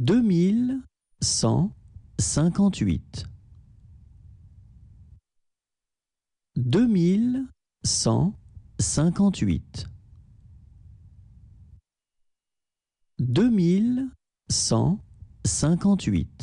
deux mille cent cinquante-huit. deux mille cent cinquante-huit. deux mille cent cinquante-huit.